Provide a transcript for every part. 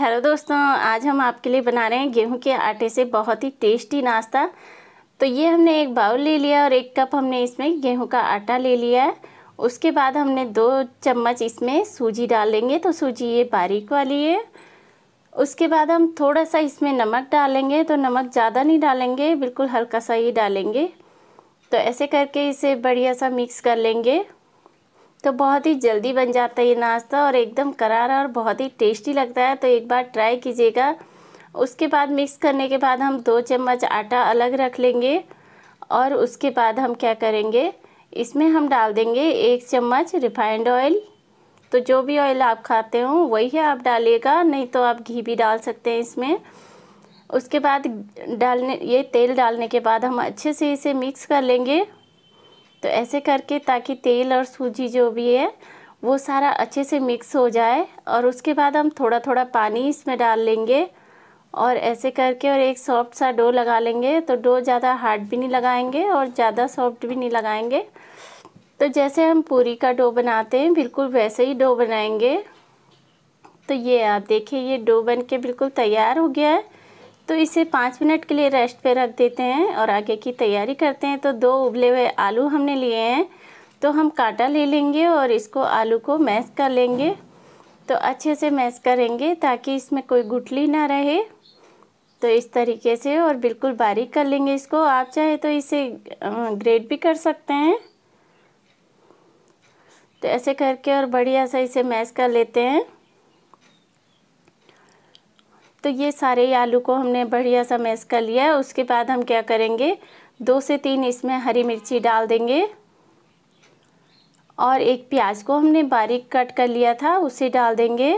hello दोस्तों आज हम आपके लिए बना रहे हैं गेहूं के आटे से बहुत ही टेस्टी नाश्ता तो ये हमने एक बाउल ले लिया और एक कप हमने इसमें गेहूं का आटा ले लिया है उसके बाद हमने दो चम्मच इसमें सूजी डाल देंगे तो सूजी ये बारीक वाली है उसके बाद हम थोड़ा सा इसमें नमक डालेंगे तो नमक ज़्यादा नहीं डालेंगे बिल्कुल हल्का सा ही डालेंगे तो ऐसे करके इसे बढ़िया सा मिक्स कर लेंगे तो बहुत ही जल्दी बन जाता है ये नाश्ता और एकदम करारा और बहुत ही टेस्टी लगता है तो एक बार ट्राई कीजिएगा उसके बाद मिक्स करने के बाद हम दो चम्मच आटा अलग रख लेंगे और उसके बाद हम क्या करेंगे इसमें हम डाल देंगे एक चम्मच रिफाइंड ऑयल तो जो भी ऑयल आप खाते हो वही है आप डालिएगा नहीं तो आप घी भी डाल सकते हैं इसमें उसके बाद डालने ये तेल डालने के बाद हम अच्छे से इसे मिक्स कर लेंगे तो ऐसे करके ताकि तेल और सूजी जो भी है वो सारा अच्छे से मिक्स हो जाए और उसके बाद हम थोड़ा थोड़ा पानी इसमें डाल लेंगे और ऐसे करके और एक सॉफ्ट सा डो लगा लेंगे तो डो ज़्यादा हार्ड भी नहीं लगाएंगे और ज़्यादा सॉफ्ट भी नहीं लगाएंगे तो जैसे हम पूरी का डो बनाते हैं बिल्कुल वैसे ही डो बनाएंगे तो ये आप देखिए ये डो बन के बिल्कुल तैयार हो गया है तो इसे पाँच मिनट के लिए रेस्ट पे रख देते हैं और आगे की तैयारी करते हैं तो दो उबले हुए आलू हमने लिए हैं तो हम काटा ले लेंगे और इसको आलू को मैश कर लेंगे तो अच्छे से मैश करेंगे ताकि इसमें कोई गुठली ना रहे तो इस तरीके से और बिल्कुल बारीक कर लेंगे इसको आप चाहे तो इसे ग्रेट भी कर सकते हैं तो ऐसे करके और बढ़िया सा इसे मैश कर लेते हैं तो ये सारे आलू को हमने बढ़िया सा मैश कर लिया है उसके बाद हम क्या करेंगे दो से तीन इसमें हरी मिर्ची डाल देंगे और एक प्याज को हमने बारीक कट कर लिया था उसे डाल देंगे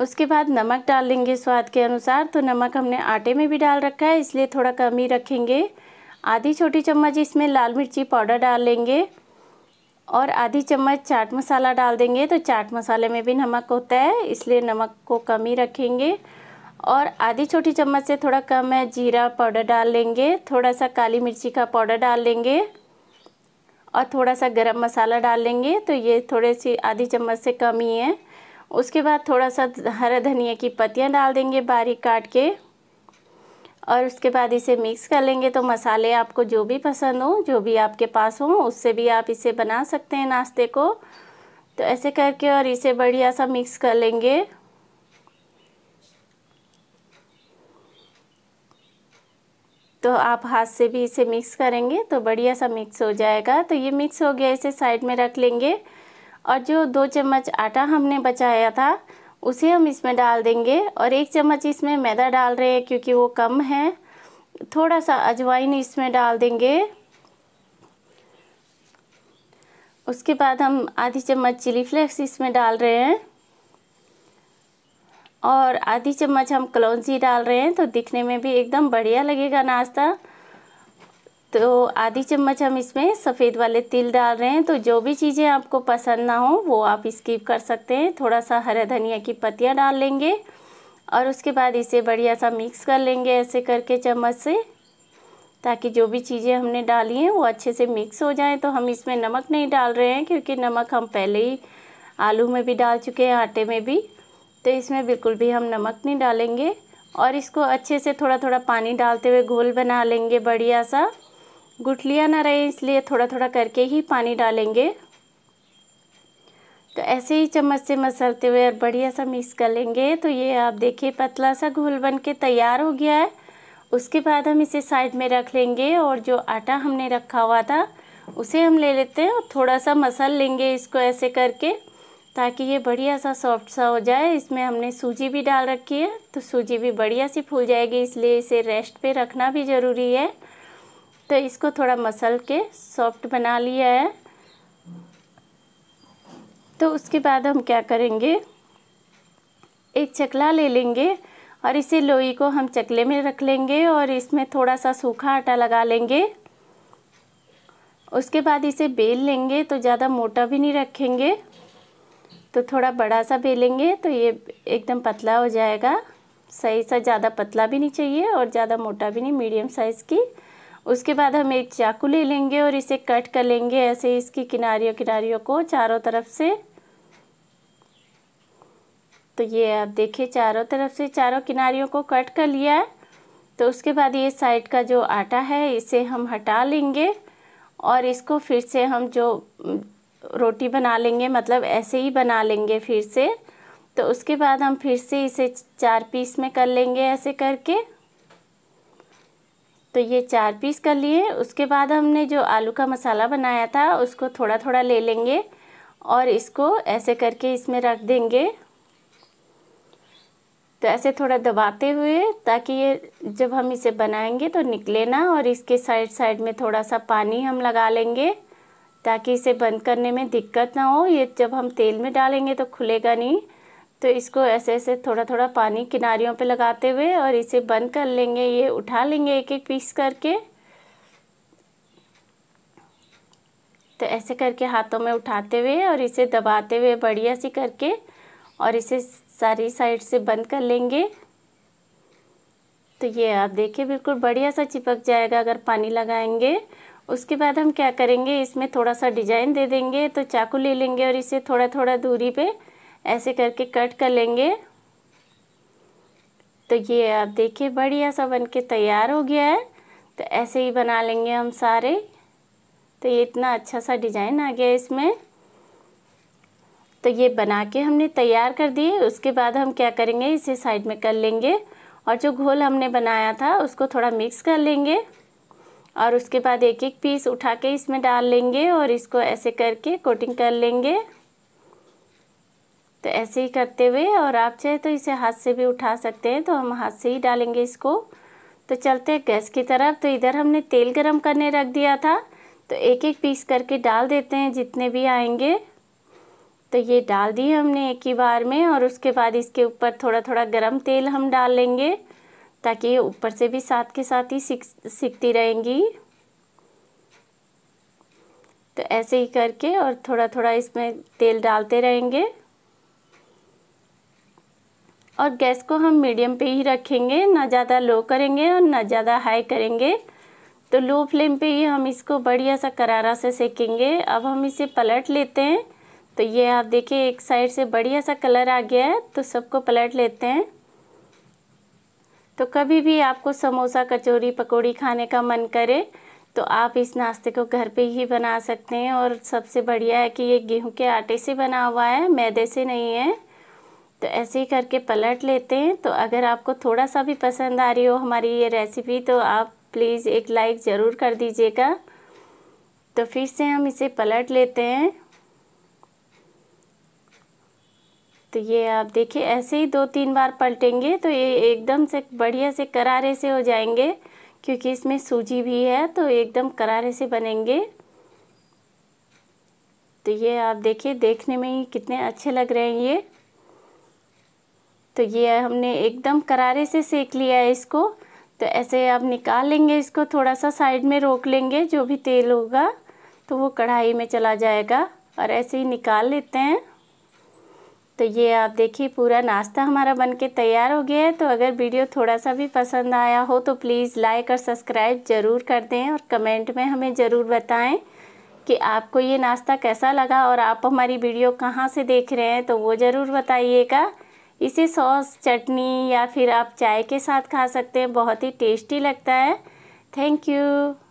उसके बाद नमक डाल देंगे स्वाद के अनुसार तो नमक हमने आटे में भी डाल रखा है इसलिए थोड़ा कम ही रखेंगे आधी छोटी चम्मच इसमें लाल मिर्ची पाउडर डाल लेंगे और आधी चम्मच चाट मसाला डाल देंगे तो चाट मसाले में भी नमक होता है इसलिए नमक को कम ही रखेंगे और आधी छोटी चम्मच से थोड़ा कम है जीरा पाउडर डाल लेंगे थोड़ा सा काली मिर्ची का पाउडर डाल लेंगे और थोड़ा सा गरम मसाला डाल लेंगे तो ये थोड़े सी आधी चम्मच से कम ही है उसके बाद थोड़ा सा हरा धनिया की पत्तियाँ डाल देंगे बारीक काट के और उसके बाद इसे मिक्स कर लेंगे तो मसाले आपको जो भी पसंद हो जो भी आपके पास हो उससे भी आप इसे बना सकते हैं नाश्ते को तो ऐसे करके और इसे बढ़िया सा मिक्स कर लेंगे तो आप हाथ से भी इसे मिक्स करेंगे तो बढ़िया सा मिक्स हो जाएगा तो ये मिक्स हो गया इसे साइड में रख लेंगे और जो दो चम्मच आटा हमने बचाया था उसे हम इसमें डाल देंगे और एक चम्मच इसमें मैदा डाल रहे हैं क्योंकि वो कम है थोड़ा सा अजवाइन इसमें डाल देंगे उसके बाद हम आधी चम्मच चिली फ्लेक्स इसमें डाल रहे हैं और आधी चम्मच हम कलौजी डाल रहे हैं तो दिखने में भी एकदम बढ़िया लगेगा नाश्ता तो आधी चम्मच हम इसमें सफ़ेद वाले तिल डाल रहे हैं तो जो भी चीज़ें आपको पसंद ना हो वो आप स्किप कर सकते हैं थोड़ा सा हरा धनिया की पत्तियाँ डाल लेंगे और उसके बाद इसे बढ़िया सा मिक्स कर लेंगे ऐसे करके चम्मच से ताकि जो भी चीज़ें हमने डाली हैं वो अच्छे से मिक्स हो जाएं तो हम इसमें नमक नहीं डाल रहे हैं क्योंकि नमक हम पहले ही आलू में भी डाल चुके हैं आटे में भी तो इसमें बिल्कुल भी हम नमक नहीं डालेंगे और इसको अच्छे से थोड़ा थोड़ा पानी डालते हुए घोल बना लेंगे बढ़िया सा गुठलियाँ ना रहे इसलिए थोड़ा थोड़ा करके ही पानी डालेंगे तो ऐसे ही चम्मच से मसलते हुए और बढ़िया सा मिक्स कर लेंगे तो ये आप देखिए पतला सा घोल बन के तैयार हो गया है उसके बाद हम इसे साइड में रख लेंगे और जो आटा हमने रखा हुआ था उसे हम ले लेते हैं और थोड़ा सा मसल लेंगे इसको ऐसे करके ताकि ये बढ़िया सा सॉफ्ट सा हो जाए इसमें हमने सूजी भी डाल रखी है तो सूजी भी बढ़िया सी फूल जाएगी इसलिए इसे रेस्ट पे रखना भी ज़रूरी है तो इसको थोड़ा मसल के सॉफ्ट बना लिया है तो उसके बाद हम क्या करेंगे एक चकला ले लेंगे और इसी लोई को हम चकले में रख लेंगे और इसमें थोड़ा सा सूखा आटा लगा लेंगे उसके बाद इसे बेल लेंगे तो ज़्यादा मोटा भी नहीं रखेंगे तो थोड़ा बड़ा सा बेलेंगे तो ये एकदम पतला हो जाएगा सही सा ज़्यादा पतला भी नहीं चाहिए और ज़्यादा मोटा भी नहीं मीडियम साइज़ की उसके बाद हम एक चाकू ले लेंगे और इसे कट कर लेंगे ऐसे इसकी किनारियों किनारियों को चारों तरफ से तो ये आप देखिए चारों तरफ से चारों किनारियों को कट कर लिया है तो उसके बाद ये साइड का जो आटा है इसे हम हटा लेंगे और इसको फिर से हम जो रोटी बना लेंगे मतलब ऐसे ही बना लेंगे फिर से तो उसके बाद हम फिर से इसे चार पीस में कर लेंगे ऐसे करके तो ये चार पीस कर लिए उसके बाद हमने जो आलू का मसाला बनाया था उसको थोड़ा थोड़ा ले लेंगे और इसको ऐसे करके इसमें रख देंगे तो ऐसे थोड़ा दबाते हुए ताकि ये जब हम इसे बनाएंगे तो निकले ना और इसके साइड साइड में थोड़ा सा पानी हम लगा लेंगे ताकि इसे बंद करने में दिक्कत ना हो ये जब हम तेल में डालेंगे तो खुलेगा नहीं तो इसको ऐसे ऐसे थोड़ा थोड़ा पानी किनारियों पे लगाते हुए और इसे बंद कर लेंगे ये उठा लेंगे एक एक पीस करके तो ऐसे करके हाथों में उठाते हुए और इसे दबाते हुए बढ़िया सी करके और इसे सारी साइड से बंद कर लेंगे तो ये आप देखिए बिल्कुल बढ़िया सा चिपक जाएगा अगर पानी लगाएंगे उसके बाद हम क्या करेंगे इसमें थोड़ा सा डिजाइन दे देंगे तो चाकू ले लेंगे और इसे थोड़ा थोड़ा दूरी पे ऐसे करके कट कर लेंगे तो ये आप देखिए बढ़िया सा बन के तैयार हो गया है तो ऐसे ही बना लेंगे हम सारे तो ये इतना अच्छा सा डिज़ाइन आ गया इसमें तो ये बना के हमने तैयार कर दिए उसके बाद हम क्या करेंगे इसे साइड में कर लेंगे और जो घोल हमने बनाया था उसको थोड़ा मिक्स कर लेंगे और उसके बाद एक एक पीस उठा के इसमें डाल लेंगे और इसको ऐसे करके कोटिंग कर लेंगे तो ऐसे ही करते हुए और आप चाहे तो इसे हाथ से भी उठा सकते हैं तो हम हाथ से ही डालेंगे इसको तो चलते हैं गैस की तरफ तो इधर हमने तेल गरम करने रख दिया था तो एक एक पीस करके डाल देते हैं जितने भी आएंगे तो ये डाल दिए हमने एक ही बार में और उसके बाद इसके ऊपर थोड़ा थोड़ा गरम तेल हम डाल लेंगे ताकि ये ऊपर से भी साथ के साथ ही सीख सीखती रहेंगी तो ऐसे ही करके और थोड़ा थोड़ा इसमें तेल डालते रहेंगे और गैस को हम मीडियम पे ही रखेंगे ना ज़्यादा लो करेंगे और ना ज़्यादा हाई करेंगे तो लो फ्लेम पे ही हम इसको बढ़िया सा करारा से सेकेंगे अब हम इसे पलट लेते हैं तो ये आप देखिए एक साइड से बढ़िया सा कलर आ गया है तो सबको पलट लेते हैं तो कभी भी आपको समोसा कचौरी पकौड़ी खाने का मन करे तो आप इस नाश्ते को घर पे ही बना सकते हैं और सबसे बढ़िया है कि ये गेहूं के आटे से बना हुआ है मैदे से नहीं है तो ऐसे ही करके पलट लेते हैं तो अगर आपको थोड़ा सा भी पसंद आ रही हो हमारी ये रेसिपी तो आप प्लीज़ एक लाइक ज़रूर कर दीजिएगा तो फिर से हम इसे पलट लेते हैं तो ये आप देखिए ऐसे ही दो तीन बार पलटेंगे तो ये एकदम से बढ़िया से करारे से हो जाएंगे क्योंकि इसमें सूजी भी है तो एकदम करारे से बनेंगे तो ये आप देखिए देखने में ही कितने अच्छे लग रहे हैं ये तो ये हमने एकदम करारे से सेक लिया है इसको तो ऐसे आप निकाल लेंगे इसको थोड़ा सा साइड में रोक लेंगे जो भी तेल होगा तो वो कढ़ाई में चला जाएगा और ऐसे ही निकाल लेते हैं तो ये आप देखिए पूरा नाश्ता हमारा बनके तैयार हो गया है तो अगर वीडियो थोड़ा सा भी पसंद आया हो तो प्लीज़ लाइक और सब्सक्राइब ज़रूर कर दें और कमेंट में हमें ज़रूर बताएं कि आपको ये नाश्ता कैसा लगा और आप हमारी वीडियो कहाँ से देख रहे हैं तो वो ज़रूर बताइएगा इसे सॉस चटनी या फिर आप चाय के साथ खा सकते हैं बहुत ही टेस्टी लगता है थैंक यू